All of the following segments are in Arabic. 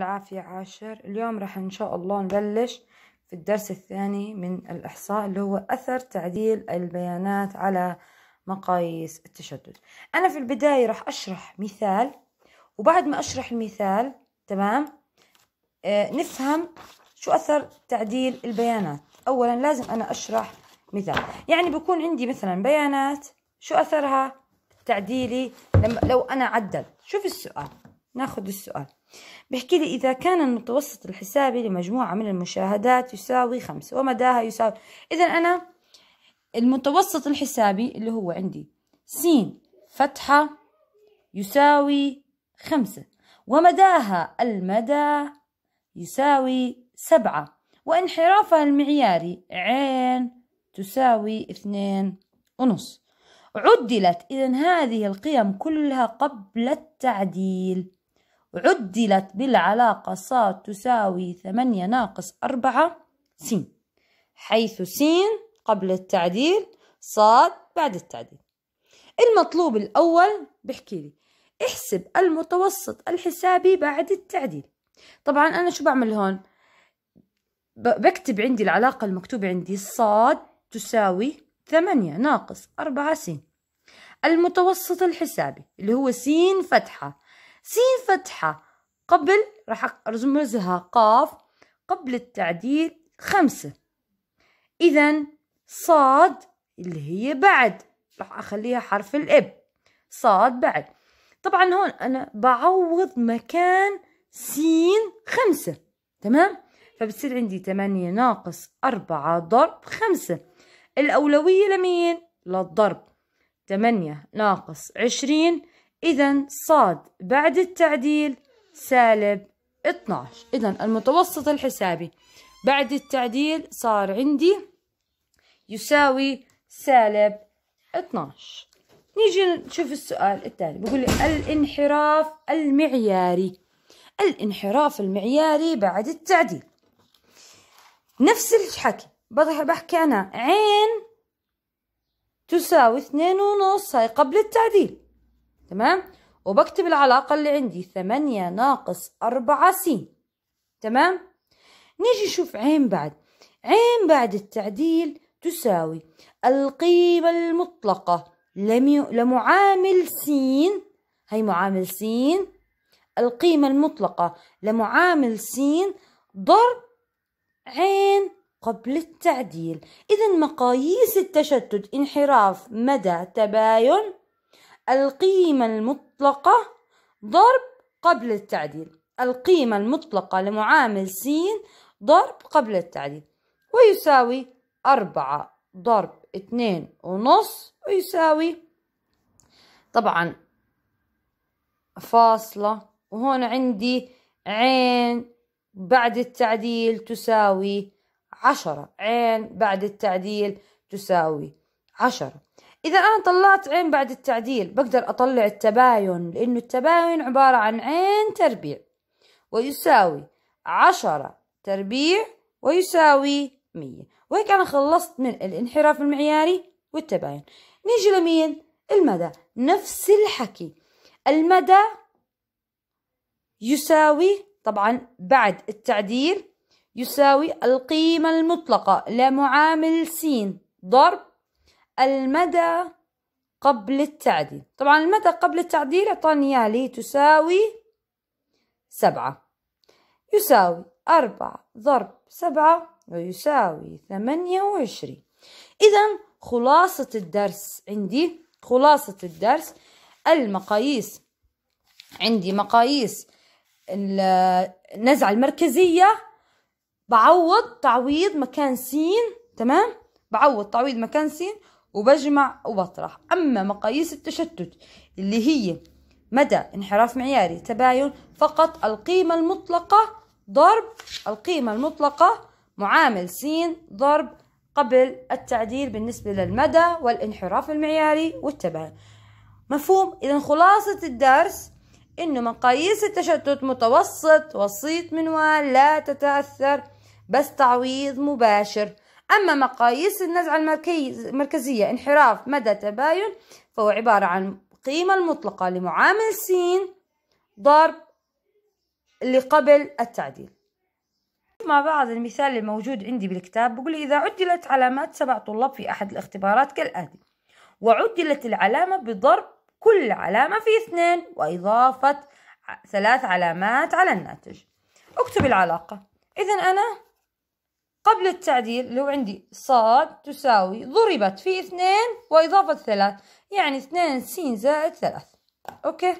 العافية عاشر اليوم راح إن شاء الله نبلش في الدرس الثاني من الإحصاء اللي هو أثر تعديل البيانات على مقاييس التشدد أنا في البداية راح أشرح مثال وبعد ما أشرح المثال تمام آه نفهم شو أثر تعديل البيانات أولا لازم أنا أشرح مثال يعني بكون عندي مثلا بيانات شو أثرها تعديلي لما لو أنا عدل شوف السؤال ناخذ السؤال بحكي لي إذا كان المتوسط الحسابي لمجموعة من المشاهدات يساوي خمسة ومداها يساوي إذا أنا المتوسط الحسابي اللي هو عندي س فتحة يساوي خمسة ومداها المدى يساوي سبعة وانحرافها المعياري عين تساوي اثنين ونص عدلت إذا هذه القيم كلها قبل التعديل عدلت بالعلاقة ص تساوي ثمانية ناقص أربعة س حيث س قبل التعديل ص بعد التعديل المطلوب الأول بحكي لي احسب المتوسط الحسابي بعد التعديل طبعا أنا شو بعمل هون بكتب عندي العلاقة المكتوبة عندي ص تساوي ثمانية ناقص أربعة س المتوسط الحسابي اللي هو س فتحة سين فتحة قبل راح أرمزها قاف قبل التعديل خمسة إذا صاد اللي هي بعد راح أخليها حرف الإب صاد بعد طبعا هون أنا بعوض مكان سين خمسة تمام فبصير عندي تمانية ناقص أربعة ضرب خمسة الأولوية لمين للضرب تمانية ناقص عشرين إذا صاد بعد التعديل سالب 12 إذا المتوسط الحسابي بعد التعديل صار عندي يساوي سالب 12 نيجي نشوف السؤال التالي بقول لي الانحراف المعياري الانحراف المعياري بعد التعديل نفس الحكي بحكي أنا عين تساوي اثنين ونص هاي قبل التعديل تمام وبكتب العلاقة اللي عندي ثمانية ناقص أربعة س تمام نيجي نشوف عين بعد عين بعد التعديل تساوي القيمة المطلقة لمعامل س هي معامل س القيمة المطلقة لمعامل س ضرب عين قبل التعديل إذا مقاييس التشتت انحراف مدى تباين القيمة المطلقة ضرب قبل التعديل القيمة المطلقة لمعامل س ضرب قبل التعديل ويساوي أربعة ضرب اتنين ونص ويساوي طبعا فاصلة وهون عندي عين بعد التعديل تساوي عشرة عين بعد التعديل تساوي عشرة إذا أنا طلعت عين بعد التعديل بقدر أطلع التباين لأنه التباين عبارة عن عين تربيع ويساوي عشرة تربيع ويساوي مية وهيك أنا خلصت من الانحراف المعياري والتباين نيجي لمين؟ المدى نفس الحكي المدى يساوي طبعا بعد التعديل يساوي القيمة المطلقة لمعامل س ضرب المدى قبل التعديل طبعا المدى قبل التعديل أعطاني إياه لي تساوي سبعة يساوي أربعة ضرب سبعة ويساوي ثمانية وعشرين إذا خلاصة الدرس عندي خلاصة الدرس المقاييس عندي مقاييس النزعة المركزية بعوض تعويض مكان سين تمام بعوض تعويض مكان سين وبجمع وبطرح أما مقاييس التشتت اللي هي مدى انحراف معياري تباين فقط القيمة المطلقة ضرب القيمة المطلقة معامل س ضرب قبل التعديل بالنسبة للمدى والانحراف المعياري والتباين مفهوم إذا خلاصة الدرس إنه مقاييس التشتت متوسط وسيط منوال لا تتأثر بس تعويض مباشر أما مقاييس النزعة المركزية انحراف مدى تباين فهو عبارة عن القيمة المطلقة لمعامل س ضرب اللي قبل التعديل مع بعض المثال الموجود عندي بالكتاب بقول إذا عدلت علامات سبع طلاب في أحد الاختبارات كالآتي وعدلت العلامة بضرب كل علامة في اثنين وإضافة ثلاث علامات على الناتج اكتب العلاقة إذا أنا قبل التعديل لو عندي صاد تساوي ضربت في اثنين وإضافة ثلاث يعني اثنين س زائد ثلاث أوكي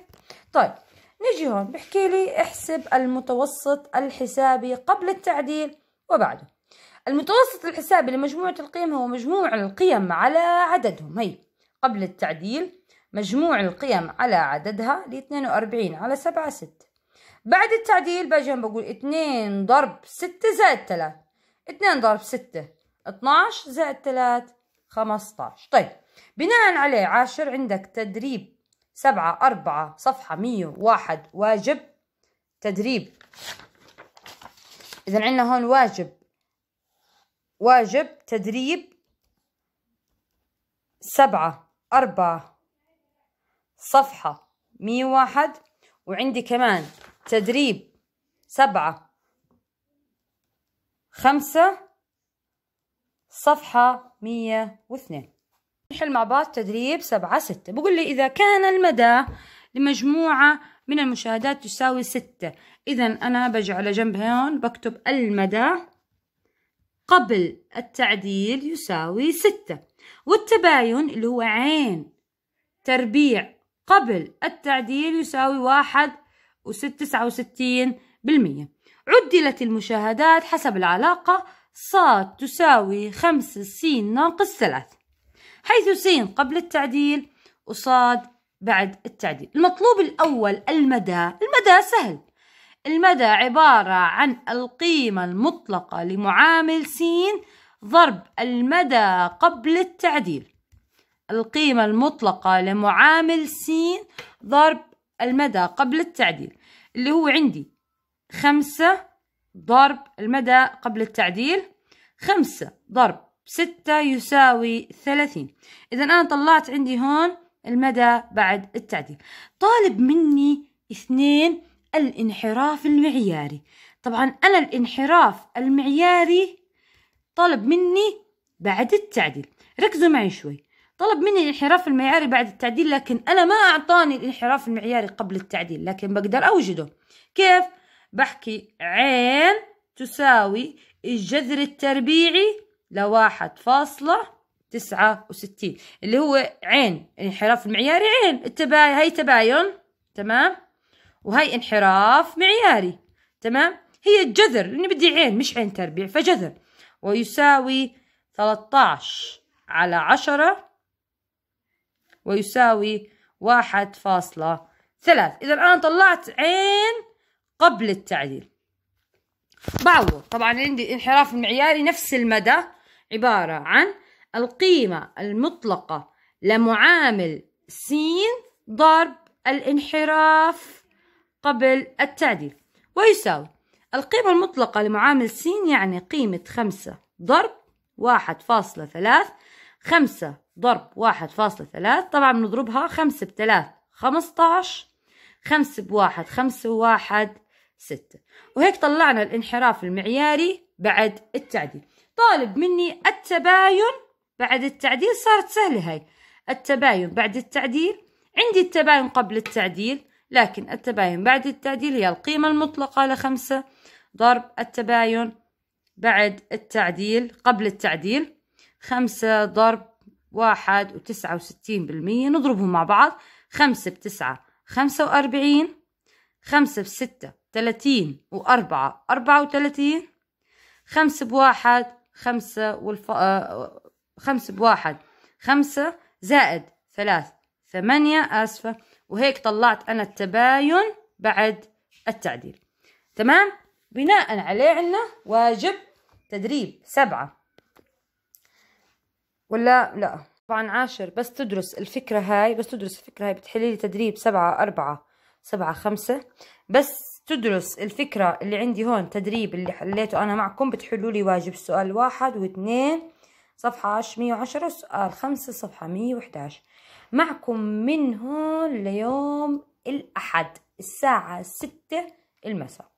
طيب نجي هون بحكي لي احسب المتوسط الحسابي قبل التعديل وبعده المتوسط الحسابي لمجموعة القيم هو مجموع القيم على عددهم هي قبل التعديل مجموع القيم على عددها ل 42 على 7 6 بعد التعديل باجي بقول 2 ضرب 6 زائد 3 2 ضرب 6 12 زائد 3 15 طيب بناء عليه عاشر عندك تدريب 7 4 صفحة 101 واجب تدريب إذا عندنا هون واجب واجب تدريب 7 4 صفحة 101 وعندي كمان تدريب 7 خمسة صفحة مية واثنين نحل مع بعض تدريب سبعة ستة بقول لي إذا كان المدى لمجموعة من المشاهدات تساوي ستة إذا أنا بجي على جنب هون بكتب المدى قبل التعديل يساوي ستة والتباين اللي هو عين تربيع قبل التعديل يساوي واحد وست تسعة وستين بالمية عدلت المشاهدات حسب العلاقة ص تساوي خمسة س ناقص ثلاث حيث س قبل التعديل وص بعد التعديل المطلوب الأول المدى المدى سهل المدى عبارة عن القيمة المطلقة لمعامل س ضرب المدى قبل التعديل القيمة المطلقة لمعامل س ضرب المدى قبل التعديل اللي هو عندي خمسة ضرب المدى قبل التعديل خمسة ضرب ستة يساوي ثلاثين إذا أنا طلعت عندي هون المدى بعد التعديل طالب مني اثنين الانحراف المعياري طبعا أنا الانحراف المعياري طلب مني بعد التعديل ركزوا معي شوي طلب مني الانحراف المعياري بعد التعديل لكن أنا ما أعطاني الانحراف المعياري قبل التعديل لكن بقدر أوجده كيف؟ بحكي عين تساوي الجذر التربيعي لواحد فاصلة تسعة وستين اللي هو عين انحراف المعياري عين التباين هاي تباين تمام وهي انحراف معياري تمام هي الجذر لأني بدي عين مش عين تربيع فجذر ويساوي 13 على عشرة ويساوي واحد فاصلة ثلاث إذا أنا طلعت عين قبل التعديل بعوض طبعا عندي انحراف المعياري نفس المدى عبارة عن القيمة المطلقة لمعامل س ضرب الانحراف قبل التعديل ويساوي القيمة المطلقة لمعامل س يعني قيمة خمسة ضرب واحد فاصلة ثلاث خمسة ضرب واحد فاصلة ثلاث طبعا بنضربها خمسة بثلاث خمسة عشر خمسة بواحد خمسة واحد ستة وهيك طلعنا الانحراف المعياري بعد التعديل طالب مني التباين بعد التعديل صارت سهلة هاي التباين بعد التعديل عندي التباين قبل التعديل لكن التباين بعد التعديل هي القيمة المطلقة لخمسة ضرب التباين بعد التعديل قبل التعديل خمسة ضرب واحد وتسعة وستين بالمية نضربهم مع بعض خمسة بتسعة خمسة وأربعين خمسة بستة تلاتين وأربعة أربعة وتلاتين خمسة بواحد خمسة والف... آه، خمسة بواحد خمسة زائد ثلاث ثمانية آسفة وهيك طلعت أنا التباين بعد التعديل تمام بناء عليه عنا واجب تدريب سبعة ولا لا طبعا عاشر بس تدرس الفكرة هاي بس تدرس الفكرة هاي بتحللي تدريب سبعة أربعة سبعة خمسة بس تدرس الفكرة اللي عندي هون تدريب اللي حليته أنا معكم بتحلوا لي واجب سؤال واحد واثنين صفحة مية وعشرة سؤال خمسة صفحة مية وحداش معكم من هون ليوم الأحد الساعة ستة المساء